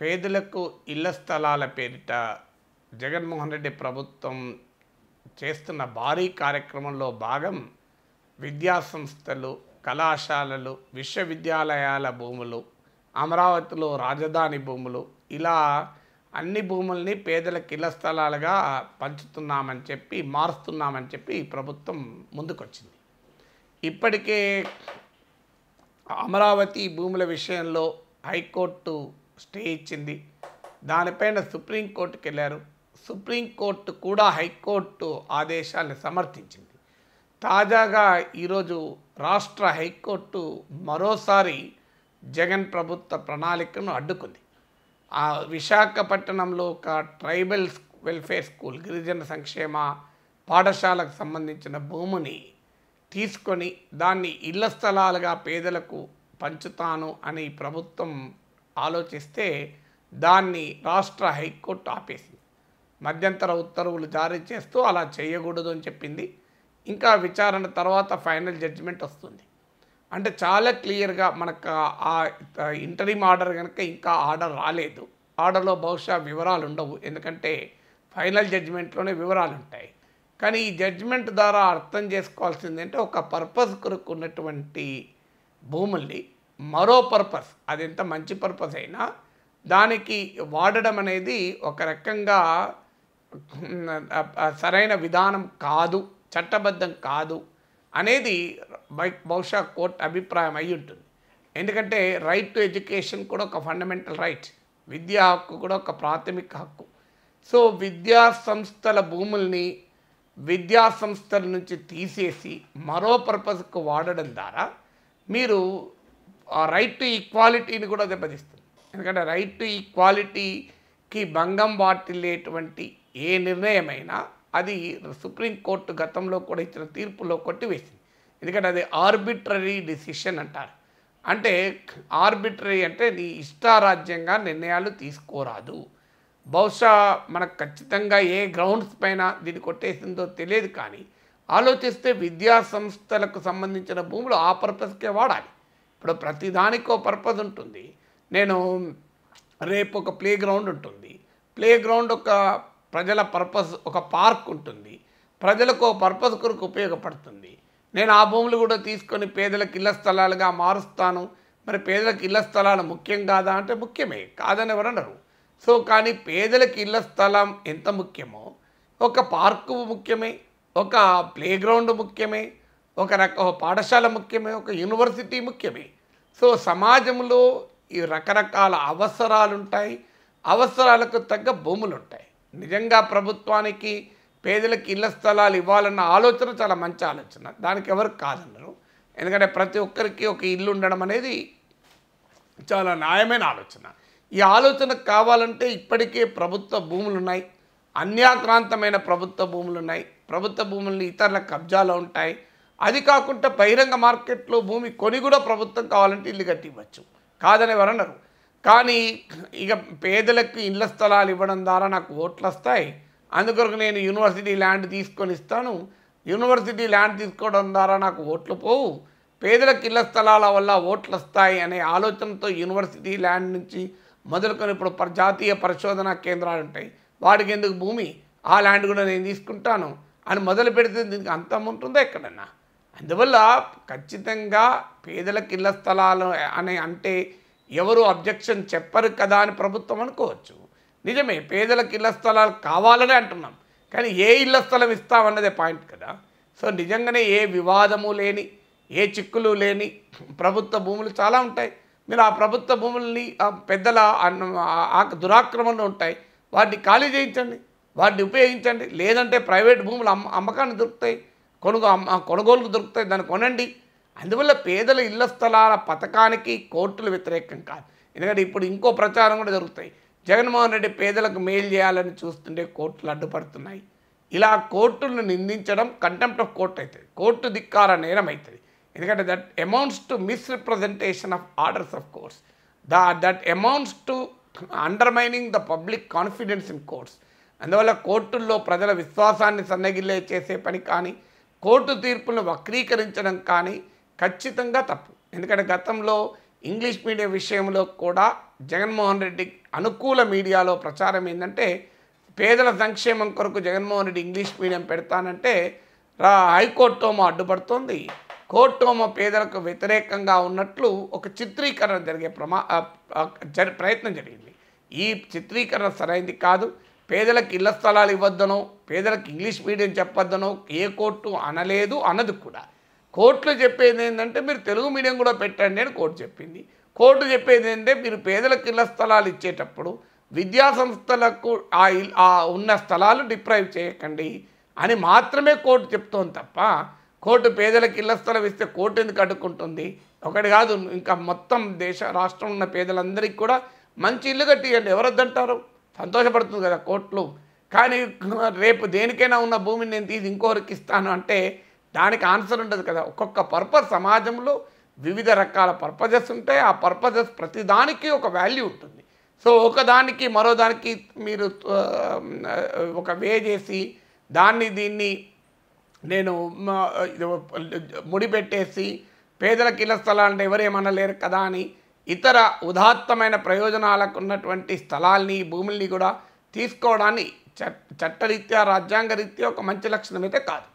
పేదలకు ఇళ్ల స్థలాల పేరిట జగన్మోహన్ రెడ్డి ప్రభుత్వం చేస్తున్న భారీ కార్యక్రమంలో భాగం విద్యా సంస్థలు కళాశాలలు విశ్వవిద్యాలయాల భూములు అమరావతిలో రాజధాని భూములు ఇలా అన్ని భూముల్ని పేదలకు ఇళ్ల స్థలాలుగా పంచుతున్నామని చెప్పి మారుస్తున్నామని చెప్పి ప్రభుత్వం ముందుకొచ్చింది ఇప్పటికే అమరావతి భూముల విషయంలో హైకోర్టు స్టే ఇచ్చింది దానిపైన సుప్రీంకోర్టుకు వెళ్ళారు సుప్రీంకోర్టు కూడా హైకోర్టు ఆదేశాన్ని సమర్థించింది తాజాగా ఈరోజు రాష్ట్ర హైకోర్టు మరోసారి జగన్ ప్రభుత్వ ప్రణాళికను అడ్డుకుంది ఆ విశాఖపట్నంలో ఒక ట్రైబల్ వెల్ఫేర్ స్కూల్ గిరిజన సంక్షేమ పాఠశాలకు సంబంధించిన భూమిని తీసుకొని దాన్ని ఇళ్ల స్థలాలుగా పేదలకు పంచుతాను అని ప్రభుత్వం ఆలోచిస్తే దాన్ని రాష్ట్ర హైకోర్టు ఆపేసింది మధ్యంతర ఉత్తర్వులు జారీ చేస్తూ అలా చేయకూడదు అని చెప్పింది ఇంకా విచారణ తర్వాత ఫైనల్ జడ్జిమెంట్ వస్తుంది అంటే చాలా క్లియర్గా మనకు ఆ ఇంటరీమ్ ఆర్డర్ కనుక ఇంకా ఆర్డర్ రాలేదు ఆర్డర్లో బహుశా వివరాలు ఉండవు ఎందుకంటే ఫైనల్ జడ్జిమెంట్లోనే వివరాలు ఉంటాయి కానీ ఈ జడ్జిమెంట్ ద్వారా అర్థం చేసుకోవాల్సింది అంటే ఒక పర్పస్ కొరకు ఉన్నటువంటి భూముల్ని మరో పర్పస్ అది ఎంత మంచి పర్పస్ అయినా దానికి వాడడం అనేది ఒక రకంగా సరైన విధానం కాదు చట్టబద్ధం కాదు అనేది బహుశా కోర్టు అభిప్రాయం అయి ఉంటుంది ఎందుకంటే రైట్ టు ఎడ్యుకేషన్ కూడా ఒక ఫండమెంటల్ రైట్ విద్యా హక్కు కూడా ఒక ప్రాథమిక హక్కు సో విద్యా సంస్థల భూముల్ని విద్యా సంస్థల నుంచి తీసేసి మరో పర్పస్కు వాడడం ద్వారా మీరు ఆ రైట్ టు ఈక్వాలిటీని కూడా దెబ్బతీస్తుంది ఎందుకంటే రైట్ టు ఈక్వాలిటీకి భంగం వాటిల్లేటువంటి ఏ నిర్ణయమైనా అది సుప్రీంకోర్టు గతంలో కూడా ఇచ్చిన తీర్పులో కొట్టివేసింది ఎందుకంటే అది ఆర్బిట్రరీ డిసిషన్ అంటారు అంటే ఆర్బిట్రరీ అంటే నీ ఇష్టారాజ్యంగా నిర్ణయాలు తీసుకోరాదు బహుశా మనకు ఖచ్చితంగా ఏ గ్రౌండ్స్ పైన దీన్ని కొట్టేసిందో తెలియదు కానీ ఆలోచిస్తే విద్యా సంస్థలకు సంబంధించిన భూములు ఆ పర్పస్కే వాడాలి ఇప్పుడు ప్రతిదానికో పర్పస్ ఉంటుంది నేను రేపు ఒక ప్లే గ్రౌండ్ ఉంటుంది ప్లే గ్రౌండ్ ఒక ప్రజల పర్పస్ ఒక పార్క్ ఉంటుంది ప్రజలకు పర్పస్ కొరకు ఉపయోగపడుతుంది నేను ఆ భూములు కూడా తీసుకొని పేదలకు ఇళ్ల స్థలాలుగా మారుస్తాను మరి పేదలకు ఇళ్ల స్థలాలు ముఖ్యం కాదా అంటే ముఖ్యమే కాదని ఎవరన్నారు సో కానీ పేదలకు ఇళ్ల స్థలం ఎంత ముఖ్యమో ఒక పార్కు ముఖ్యమే ఒక ప్లే గ్రౌండ్ ముఖ్యమే ఒక రక పాఠశాల ముఖ్యమే ఒక యూనివర్సిటీ ముఖ్యమే సో సమాజంలో ఈ రకరకాల అవసరాలు ఉంటాయి అవసరాలకు తగ్గ భూములు ఉంటాయి నిజంగా ప్రభుత్వానికి పేదలకు ఇళ్ల స్థలాలు ఇవ్వాలన్న ఆలోచన చాలా మంచి ఆలోచన దానికి ఎవరు కాదన్నారు ఎందుకంటే ప్రతి ఒక్కరికి ఒక ఇల్లు ఉండడం అనేది చాలా న్యాయమైన ఆలోచన ఈ ఆలోచన కావాలంటే ఇప్పటికే ప్రభుత్వ భూములు ఉన్నాయి అన్యాక్రాంతమైన ప్రభుత్వ భూములు ఉన్నాయి ప్రభుత్వ భూములు ఇతరుల కబ్జాలో ఉంటాయి అది కాకుండా బహిరంగ మార్కెట్లో భూమి కొని కూడా ప్రభుత్వం కావాలంటే ఇల్లు కట్టివ్వచ్చు కాదని ఎవరన్నారు కానీ ఇక పేదలకు ఇళ్ల స్థలాలు ఇవ్వడం ద్వారా నాకు ఓట్లు వస్తాయి అందుకొరకు నేను యూనివర్సిటీ ల్యాండ్ తీసుకొని ఇస్తాను యూనివర్సిటీ ల్యాండ్ తీసుకోవడం ద్వారా నాకు ఓట్లు పోవు పేదలకు ఇళ్ల స్థలాల వల్ల ఓట్లు వస్తాయి అనే ఆలోచనతో యూనివర్సిటీ ల్యాండ్ నుంచి మొదలుకొని ఇప్పుడు జాతీయ పరిశోధనా కేంద్రాలు ఉంటాయి వాడికి ఎందుకు భూమి ఆ ల్యాండ్ కూడా నేను తీసుకుంటాను అని మొదలు పెడితే దీనికి అంతం ఉంటుందా ఎక్కడన్నా అందువల్ల ఖచ్చితంగా పేదలకు ఇళ్ల స్థలాలు అని అంటే ఎవరు అబ్జెక్షన్ చెప్పరు కదా అని ప్రభుత్వం అనుకోవచ్చు నిజమే పేదలకు ఇళ్ల స్థలాలు కావాలని అంటున్నాం కానీ ఏ ఇళ్ల స్థలం ఇస్తామన్నదే పాయింట్ కదా సో నిజంగానే ఏ వివాదము లేని ఏ చిక్కులు లేని ప్రభుత్వ భూములు చాలా ఉంటాయి మీరు ఆ ప్రభుత్వ భూముల్ని పెద్దల దురాక్రమణ ఉంటాయి వాటిని ఖాళీ చేయించండి వాటిని ఉపయోగించండి లేదంటే ప్రైవేట్ భూములు అమ్మ అమ్మకాన్ని దొరుకుతాయి కొనుగో కొనుగోలు దొరుకుతాయి దాన్ని కొనండి అందువల్ల పేదల ఇళ్ల స్థలాల పథకానికి కోర్టులు వ్యతిరేకం కాదు ఎందుకంటే ఇప్పుడు ఇంకో ప్రచారం కూడా జరుగుతాయి జగన్మోహన్ రెడ్డి పేదలకు మేలు చేయాలని చూస్తుంటే కోర్టులు అడ్డుపడుతున్నాయి ఇలా కోర్టులను నిందించడం కంటెంప్ట్ ఆఫ్ కోర్ట్ అవుతుంది కోర్టు ధిక్కార నేరం అవుతుంది ఎందుకంటే that amounts to misrepresentation of orders of courts the that amounts to undermining the public confidence in courts అందువల్ల కోర్టుల్లో ప్రజల విశ్వాసాన్ని సన్నగిల్లే చేసే పని కానీ కోర్టు తీర్పును వక్రీకరించడం కానీ ఖచ్చితంగా తప్పు ఎందుకంటే గతంలో ఇంగ్లీష్ మీడియా విషయంలో కూడా జగన్మోహన్ రెడ్డి అనుకూల మీడియాలో ప్రచారం ఏంటంటే పేదల సంక్షేమం కొరకు జగన్మోహన్ రెడ్డి ఇంగ్లీష్ మీడియం పెడతానంటే రా హైకోర్టుమో అడ్డుపడుతోంది కోర్టుమో పేదలకు వ్యతిరేకంగా ఉన్నట్లు ఒక చిత్రీకరణ జరిగే ప్రమా ప్రయత్నం జరిగింది ఈ చిత్రీకరణ సరైనది కాదు పేదలకు ఇళ్ల స్థలాలు ఇవ్వద్దనో పేదలకు ఇంగ్లీష్ మీడియం చెప్పొద్దనో ఏ కోర్టు అనలేదు అనదు కూడా కోర్టులు చెప్పేది ఏంటంటే మీరు తెలుగు మీడియం కూడా పెట్టండి అని కోర్టు చెప్పింది కోర్టు చెప్పేది ఏంటంటే మీరు పేదలకు ఇళ్ల స్థలాలు ఇచ్చేటప్పుడు విద్యా సంస్థలకు ఆ ఉన్న స్థలాలు డిప్రైవ్ చేయకండి అని మాత్రమే కోర్టు చెప్తోంది తప్ప కోర్టు పేదలకు ఇళ్ల స్థలం ఇస్తే కోర్టు ఎందుకు అడ్డుకుంటుంది ఒకటి కాదు ఇంకా మొత్తం దేశ రాష్ట్రంలో ఉన్న పేదలందరికీ కూడా మంచి ఇల్లు కట్టియండి ఎవరొద్దంటారు సంతోషపడుతుంది కదా కోర్టులు కానీ రేపు దేనికైనా ఉన్న భూమిని నేను తీసి ఇంకోరికి ఇస్తాను అంటే దానికి ఆన్సర్ ఉండదు కదా ఒక్కొక్క పర్పస్ సమాజంలో వివిధ రకాల పర్పజెస్ ఉంటాయి ఆ పర్పజెస్ ప్రతిదానికి ఒక వాల్యూ ఉంటుంది సో ఒకదానికి మరోదానికి మీరు ఒక వే చేసి దాన్ని దీన్ని నేను ముడిపెట్టేసి పేదలకి ఇళ్ళ స్థలాలంటే ఎవరేమనలేరు కదా అని ఇతర ఉదాత్తమైన ప్రయోజనాలకు ఉన్నటువంటి స్థలాల్ని భూముల్ని కూడా తీసుకోవడాన్ని చట్టరీత్యా రాజ్యాంగరీత్యా ఒక మంచి లక్షణం అయితే కాదు